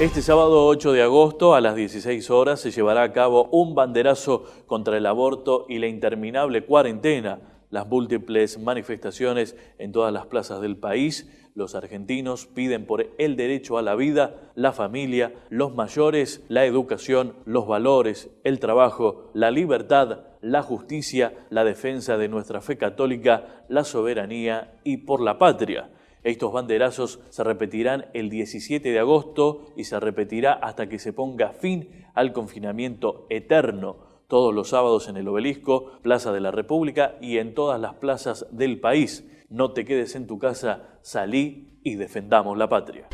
Este sábado 8 de agosto a las 16 horas se llevará a cabo un banderazo contra el aborto y la interminable cuarentena. Las múltiples manifestaciones en todas las plazas del país, los argentinos piden por el derecho a la vida, la familia, los mayores, la educación, los valores, el trabajo, la libertad, la justicia, la defensa de nuestra fe católica, la soberanía y por la patria. Estos banderazos se repetirán el 17 de agosto y se repetirá hasta que se ponga fin al confinamiento eterno todos los sábados en el obelisco, Plaza de la República y en todas las plazas del país. No te quedes en tu casa, salí y defendamos la patria.